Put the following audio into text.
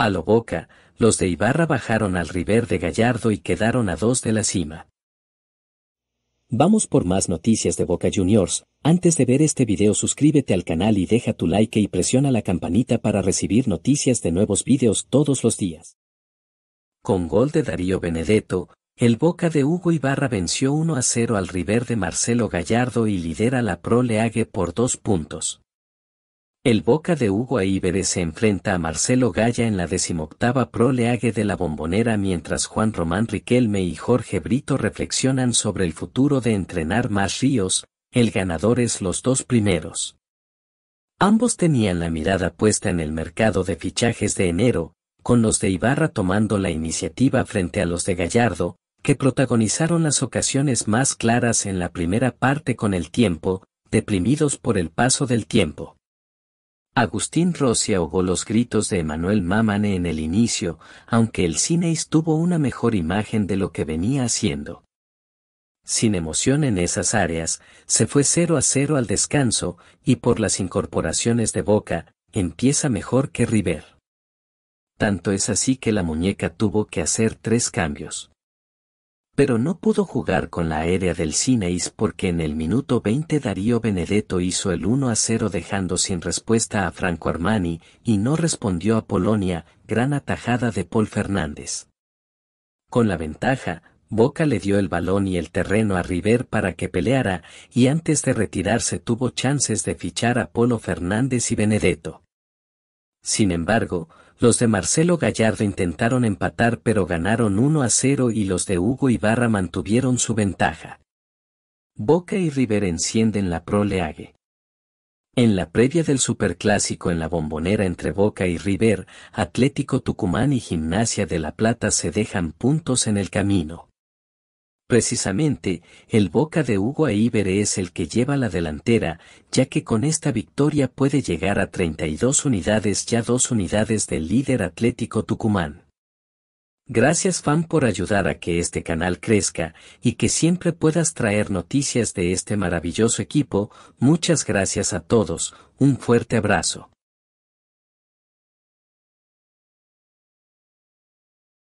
A lo boca, los de Ibarra bajaron al River de Gallardo y quedaron a dos de la cima. Vamos por más noticias de Boca Juniors. Antes de ver este video suscríbete al canal y deja tu like y presiona la campanita para recibir noticias de nuevos videos todos los días. Con gol de Darío Benedetto, el Boca de Hugo Ibarra venció 1 a 0 al River de Marcelo Gallardo y lidera la Pro League por dos puntos. El Boca de Hugo Aívere se enfrenta a Marcelo Gaya en la decimoctava proleague de la Bombonera mientras Juan Román Riquelme y Jorge Brito reflexionan sobre el futuro de entrenar más ríos, el ganador es los dos primeros. Ambos tenían la mirada puesta en el mercado de fichajes de enero, con los de Ibarra tomando la iniciativa frente a los de Gallardo, que protagonizaron las ocasiones más claras en la primera parte con el tiempo, deprimidos por el paso del tiempo. Agustín Rossi ahogó los gritos de Emanuel Mamane en el inicio, aunque el Cineis tuvo una mejor imagen de lo que venía haciendo. Sin emoción en esas áreas, se fue cero a cero al descanso, y por las incorporaciones de Boca, empieza mejor que River. Tanto es así que la muñeca tuvo que hacer tres cambios pero no pudo jugar con la aérea del Cineis porque en el minuto 20 Darío Benedetto hizo el 1 a 0 dejando sin respuesta a Franco Armani y no respondió a Polonia, gran atajada de Paul Fernández. Con la ventaja, Boca le dio el balón y el terreno a River para que peleara y antes de retirarse tuvo chances de fichar a Polo Fernández y Benedetto. Sin embargo, los de Marcelo Gallardo intentaron empatar pero ganaron 1 a 0 y los de Hugo Ibarra mantuvieron su ventaja. Boca y River encienden la proleague. En la previa del Superclásico en la bombonera entre Boca y River, Atlético Tucumán y Gimnasia de la Plata se dejan puntos en el camino. Precisamente, el Boca de Hugo Eiber es el que lleva la delantera, ya que con esta victoria puede llegar a 32 unidades ya dos unidades del líder atlético Tucumán. Gracias fan por ayudar a que este canal crezca y que siempre puedas traer noticias de este maravilloso equipo, muchas gracias a todos, un fuerte abrazo.